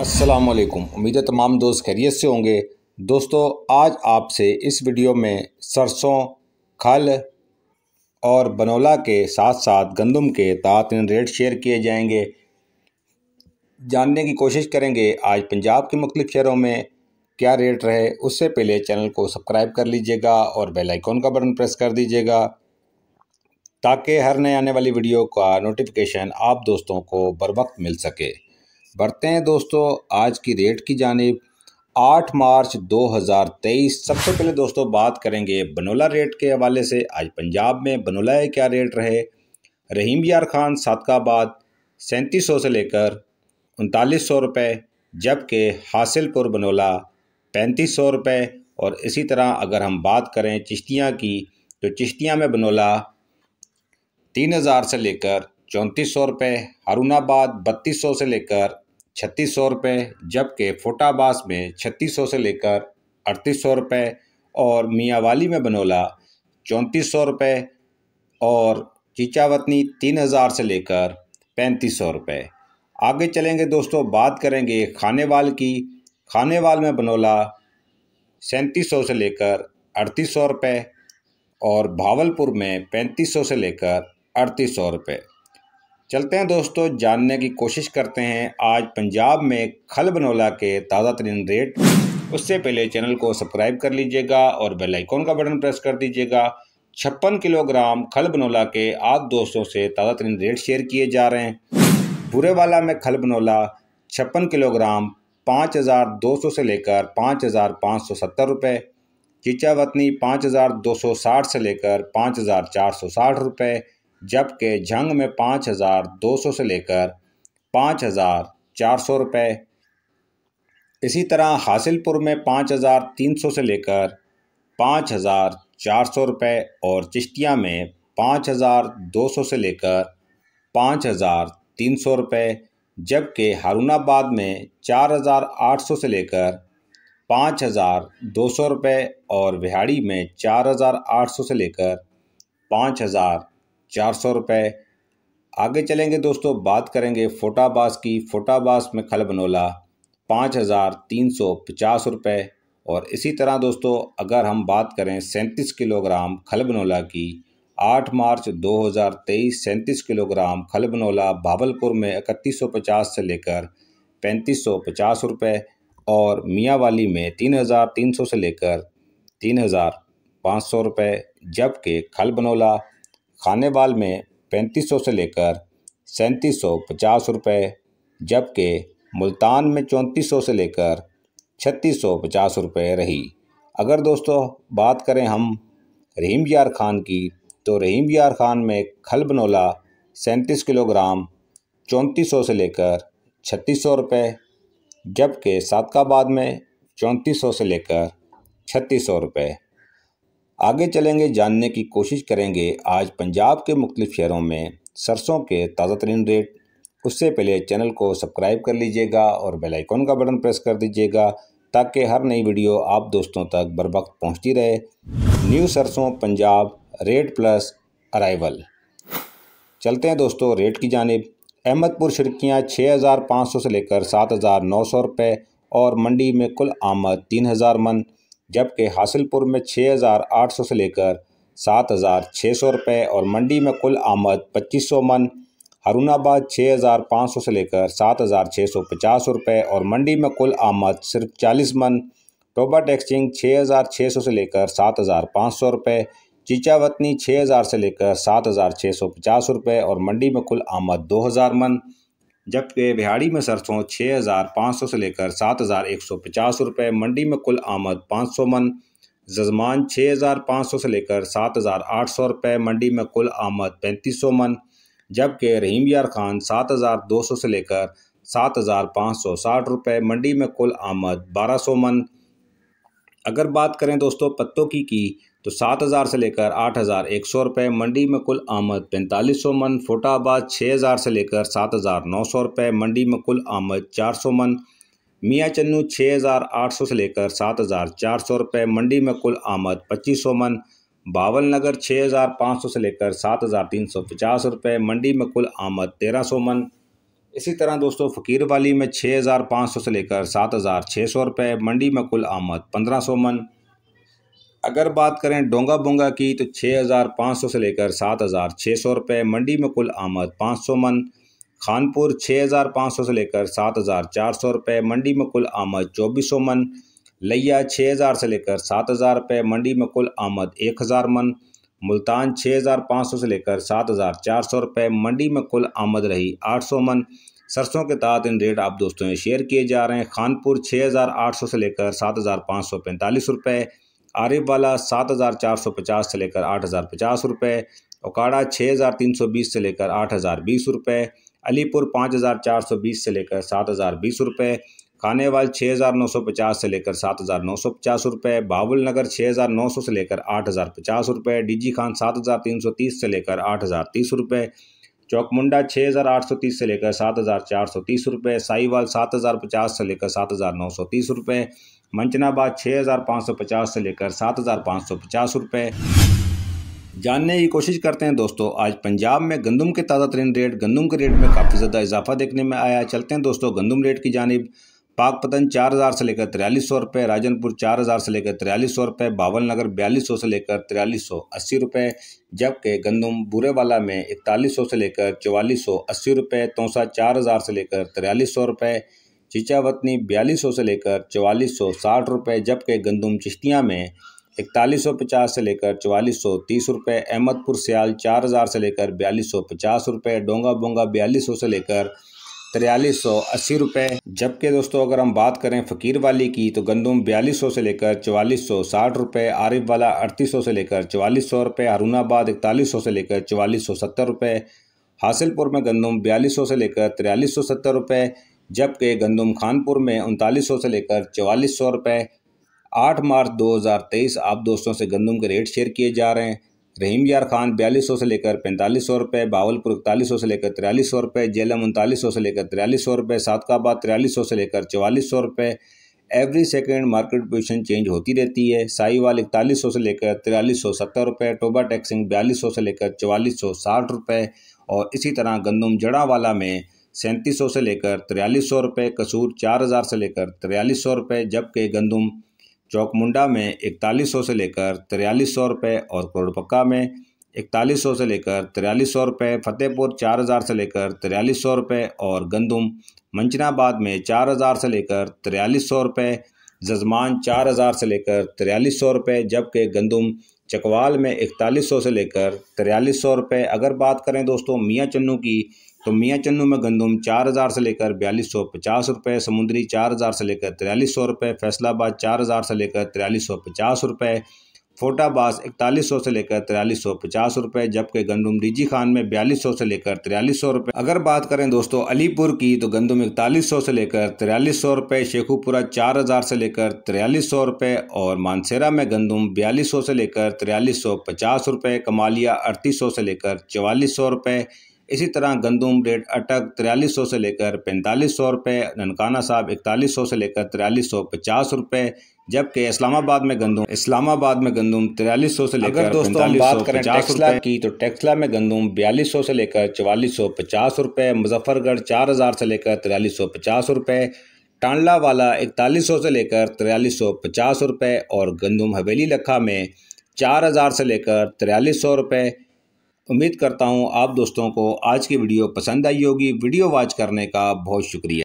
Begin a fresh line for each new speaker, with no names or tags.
असलकम उम्मीद है तमाम दोस्त खैरियत से होंगे दोस्तों आज आपसे इस वीडियो में सरसों खल और बनोला के साथ साथ गंदम के तातीन रेट शेयर किए जाएंगे जानने की कोशिश करेंगे आज पंजाब के मुख्तलिफ शहरों में क्या रेट रहे उससे पहले चैनल को सब्सक्राइब कर लीजिएगा और बेल आइकॉन का बटन प्रेस कर दीजिएगा ताकि हर नए आने वाली वीडियो का नोटिफिकेशन आप दोस्तों को बर वक्त मिल सके बढ़ते हैं दोस्तों आज की रेट की जानब आठ मार्च 2023 सबसे पहले दोस्तों बात करेंगे बनोला रेट के हवाले से आज पंजाब में बनोला क्या रेट रहे रहीम यार खान सादकाबाद सैंतीस सौ से लेकर उनतालीस सौ रुपये जबकि हासिलपुर बनोला पैंतीस सौ रुपये और इसी तरह अगर हम बात करें चिश्तियाँ की तो चिश्तियाँ में बनोला तीन हज़ार से लेकर चौंतीस सौ रुपये हरूणाबाद बत्तीस सौ से लेकर छत्तीस सौ रुपये जबकि फोटाबास में छत्तीस सौ से लेकर अड़तीस सौ रुपये और मियावाली में बनोला चौंतीस सौ रुपये और चीचावतनी तीन हज़ार से लेकर पैंतीस सौ रुपये आगे चलेंगे दोस्तों बात करेंगे खानेवाल की खानेवाल में बनोला सैंतीस सौ से लेकर अड़तीस सौ रुपये और भावलपुर में पैंतीस सौ से लेकर अड़तीस सौ रुपये चलते हैं दोस्तों जानने की कोशिश करते हैं आज पंजाब में खल बनोला के ताज़ा तरीन रेट उससे पहले चैनल को सब्सक्राइब कर लीजिएगा और बेल आइकॉन का बटन प्रेस कर दीजिएगा छप्पन किलोग्राम खल बनोला के आज दोस्तों से ताज़ा तरीन रेट शेयर किए जा रहे हैं बुरेवाला में खल बनोला छप्पन किलोग्राम पाँच हज़ार दो सौ से लेकर पाँच हज़ार पाँच सौ सत्तर रुपये चिचा वतनी पाँच हज़ार दो सौ साठ से लेकर पाँच हज़ार चार सौ साठ रुपये जबकि जंग में पाँच हज़ार दो सौ से लेकर पाँच हज़ार चार सौ रुपये इसी तरह हासिलपुर में पाँच हज़ार तीन सौ से लेकर पाँच हज़ार चार सौ रुपये और चिश्तिया में पाँच हज़ार दो सौ से लेकर पाँच हज़ार तीन सौ रुपये जबकि हारूनाबाद में चार हज़ार आठ सौ से लेकर पाँच हज़ार दो सौ रुपये और विहाड़ी में चार हज़ार आठ सौ से लेकर पाँच हज़ार चार सौ रुपये आगे चलेंगे दोस्तों बात करेंगे फोटाबास की फोटाबास में खल बनोला पाँच हज़ार तीन सौ पचास रुपये और इसी तरह दोस्तों अगर हम बात करें सैंतीस किलोग्राम खल बनोला की आठ मार्च दो हज़ार तेईस सैंतीस किलोग्राम खल बनोला भावलपुर में इकतीस सौ पचास से लेकर पैंतीस सौ पचास रुपये और मियाँवाली में तीन हज़ार तीन सौ से लेकर तीन हज़ार पाँच सौ रुपये जबकि खल बनोला खानेवाल में पैंतीस सौ से लेकर सैंतीस सौ पचास रुपये जबकि मुल्तान में चौंतीस सौ से लेकर छत्तीस सौ पचास रुपये रही अगर दोस्तों बात करें हम रहीम यार खान की तो रहीम यार खान में खल बनोला सैंतीस किलोग्राम चौंतीस सौ से लेकर छत्तीस सौ रुपये जबकि सादकाबाद में चौंतीस सौ से लेकर छत्तीस सौ रुपये आगे चलेंगे जानने की कोशिश करेंगे आज पंजाब के मुख्तलिफ शहरों में सरसों के ताज़ा तरीन रेट उससे पहले चैनल को सब्सक्राइब कर लीजिएगा और बेल का बटन प्रेस कर दीजिएगा ताकि हर नई वीडियो आप दोस्तों तक बर वक्त पहुँचती रहे न्यू सरसों पंजाब रेट प्लस अराइवल चलते हैं दोस्तों रेट की जानब अहमदपुर शिड़कियाँ छः हज़ार पाँच सौ से लेकर सात हज़ार नौ सौ रुपये और मंडी में कुल आमद तीन हज़ार मन जबकि हासिलपुर में 6,800 से लेकर 7,600 रुपए और मंडी में कुल आमद 2500 मन हरुणाबाद 6,500 से लेकर 7,650 रुपए और मंडी में कुल आमद सिर्फ 40 मन टोबा टैक्सिंग 6,600 से लेकर 7,500 रुपए चीचावतनी 6,000 से लेकर 7,650 रुपए और मंडी में कुल आमद 2,000 मन जबकि बिहाड़ी में सरसों छः हज़ार पाँच सौ से लेकर सात हज़ार एक सौ पचास रुपये मंडी में कुल आमद पाँच सौ मन जजमान छः हज़ार पाँच सौ से लेकर सात हज़ार आठ सौ मंडी में कुल आमद पैंतीस सौ मन जबकि रहीम यार खान सात हज़ार दो सौ से लेकर सात हज़ार पाँच सौ साठ मंडी में कुल आमद बारह सौ मन अगर बात करें दोस्तों पत्तों की की तो सात हज़ार से लेकर आठ हज़ार एक सौ रुपये मंडी में कुल आमद पैंतालीस सौ मन फोटाबाद छः हज़ार से लेकर सात हज़ार नौ सौ रुपये मंडी में कुल आमद चार सौ मन मियाँ चन्नू छः हज़ार आठ सौ से लेकर सात हज़ार चार सौ रुपये मंडी में कुल आमद पच्चीस सौ मन बावल नगर छः हज़ार पाँच सौ से लेकर सात हज़ार तीन सौ पचास रुपये मंडी में कुल आमद तेरह सौ मन इसी तरह दोस्तों फ़कीर वाली में छः हज़ार पाँच सौ से लेकर सात हज़ार छः सौ रुपये मंडी में कुल आमद पंद्रह सौ मन अगर बात करें डोंगा बोंगा की तो छः हज़ार पाँच सौ से लेकर सात हज़ार छः सौ रुपये मंडी में कुल आमद पाँच सौ मन खानपुर छः हज़ार पाँच सौ से लेकर सात हज़ार चार सौ रुपये मंडी में कुल आमद चौबीस सौ मन लिया छः हज़ार से लेकर सात हज़ार रुपये मंडी में कुल आमद एक हज़ार मन मुल्तान छः हज़ार पाँच सौ से लेकर सात हज़ार चार सौ रुपये मंडी में कुल आमद रही आठ सौ मन सरसों के तहत इन रेट आप दोस्तों शेयर किए जा रहे हैं खानपुर छः हज़ार आठ सौ से लेकर सात हज़ार पाँच सौ पैंतालीस रुपये आरिफ वाला सात हज़ार चार सौ पचास से लेकर आठ हज़ार पचास रुपये ओकाड़ा छः हज़ार तीन सौ बीस से लेकर आठ हज़ार बीस रुपये अलीपुर पाँच हज़ार चार सौ बीस से लेकर सात हज़ार बीस रुपये खानेवाल छः हज़ार नौ सौ पचास से लेकर सात हज़ार नौ सौ पचास रुपये बाबुल नगर छः हज़ार नौ सौ से लेकर आठ हज़ार पचास रुपये डीजी खान सात हज़ार तीन सौ तीस से लेकर आठ हज़ार तीस रुपये चौकमुंडा छः हज़ार आठ सौ तीस से लेकर सात हज़ार चार सौ तीस रुपये साईवाल सात हज़ार पचास से लेकर सात हज़ार नौ सौ तीस रुपये मंचनाबाद छः हज़ार पाँच सौ पचास से लेकर सात हज़ार पाँच सौ पचास रुपये जानने की कोशिश करते हैं दोस्तों आज पंजाब में गंदम के ताज़ा तरीन रेट गंदम के रेट में काफ़ी ज़्यादा इजाफा देखने में आया चलते हैं दोस्तों गंदम रेट की जानब पाक पतन चार हज़ार से लेकर तिरालीस सौ रुपये राजनपुर चार हज़ार से लेकर तिरालीस सौ रुपये बावल नगर बयालीस सौ से लेकर तिरालीस सौ अस्सी रुपये जबकि गंदम बुरेवाला में इकतालीस सौ से लेकर चवालीस सौ अस्सी रुपये तोसा चार हज़ार से लेकर तिरालीस सौ रुपये चिचावतनी बयालीस सौ से लेकर चवालीस सौ साठ रुपये जबकि गंदम चिश्तियाँ में इकतालीस सौ पचास से लेकर चवालीस सौ तीस रुपये अहमदपुर सियाल चार हज़ार से लेकर बयालीस सौ पचास रुपये डोंगा बोंगा बयालीस सौ से लेकर तिरयालीस सौ अस्सी रुपये जबकि दोस्तों अगर हम बात करें फ़कीर वाली की तो गंदम बयालीस सौ से लेकर चवालीस सौ साठ रुपये आरिफ वाला अड़तीस सौ से लेकर चवालीस सौ रुपये हारूनाबाद इकतालीस सौ से लेकर चवालीस सौ सत्तर रुपये हासिलपुर में गंदम बयालीस सौ से लेकर तिरयालीस सौ सत्तर रुपये जबकि गंदम खानपुर में उनतालीस सौ से लेकर चवालीस सौ रुपये आठ मार्च 2023 आप दोस्तों से गंदम के रेट शेयर किए जा रहे हैं रहीम यार खान बयालीस सौ से लेकर पैंतालीस सौ रुपये बावलपुर इकतालीस सौ से लेकर तिरालीस सौ रुपये जेलम उनतालीस सौ से लेकर तिरालीस सौ रुपये सादकाबाद तिरालीस सौ से लेकर चवालीस सौ रुपये every second market position change होती रहती है साईवाल इकतालीस सौ से लेकर तिरालीस सौ सत्तर रुपये टोबा टैक्सिंग बयालीस सौ से लेकर चवालीस सौ साठ रुपये और इसी तरह गंदम जड़ा वाला में सैंतीस से लेकर तिरयालीस सौ रुपये कसूर चार हज़ार से लेकर तिरयालीस सौ रुपये जबकि गंदम चौकमुंडा में इकतालीस सौ से लेकर तिरयालीस सौ रुपये और करोड़पक्का में इकतालीस सौ से लेकर तिरयालीस सौ रुपये फतेहपुर चार हज़ार से लेकर तिरयालीस सौ रुपये और गंदुम मंचनाबाद में चार हज़ार से लेकर तिरयालीस सौ रुपये जजमान चार हज़ार से लेकर तिरयालीस सौ रुपये जबकि गंदुम चकवाल में इकतालीस सौ से लेकर तिरयालीस सौ रुपये अगर बात करें दोस्तों मियाँ चन्नू की तो मियाँ चन्नू में गंदम चार हज़ार से लेकर बयालीस सौ पचास रुपये समुद्री चार हज़ार से लेकर तिरयालीस सौ रुपये फैसलाबाद चार हज़ार से लेकर तिरयालीस सौ पचास रुपये फोटा बास इकतालीस सौ से लेकर तिरालीस सौ पचास रुपये जबकि गंदम डीजी खान में बयालीस सौ से लेकर तिरालीस सौ रुपये अगर बात करें दोस्तों अलीपुर की तो गंदम इकतालीस सौ से लेकर तिरालीस सौ रुपये शेखुपुरा चार हज़ार से लेकर तिरालीस सौ रुपये और मानसेरा में गंदुम बयालीस सौ से लेकर तिरालीस सौ पचास रुपये कमालिया अड़तीस सौ से लेकर चवालीस सौ रुपये इसी तरह गंदम रेट अटक तिरालीस सौ से लेकर पैंतालीस सौ रुपये ननकाना साहब इकतालीस सौ से लेकर तिरालीस सौ पचास रुपये जबकि इस्लामाबाद में गंदुम इस्लामाबाद में गंदुम तिरालीस सौ से लेकर दोस्तों हम बात करें टेक्सला की तो टेक्सला में गंदुम बयालीस सौ से लेकर चवालीस सौ पचास रुपये मुजफ्फरगढ़ चार हज़ार से लेकर तिरालीस सौ पचास रुपये टांडला वाला इकतालीस सौ से लेकर तिरालीस सौ पचास रुपये और गंदुम हवेली लखा में चार हज़ार से लेकर तिरालीस सौ रुपये उम्मीद करता हूँ आप दोस्तों को आज की वीडियो पसंद आई होगी वीडियो वॉच करने का बहुत शुक्रिया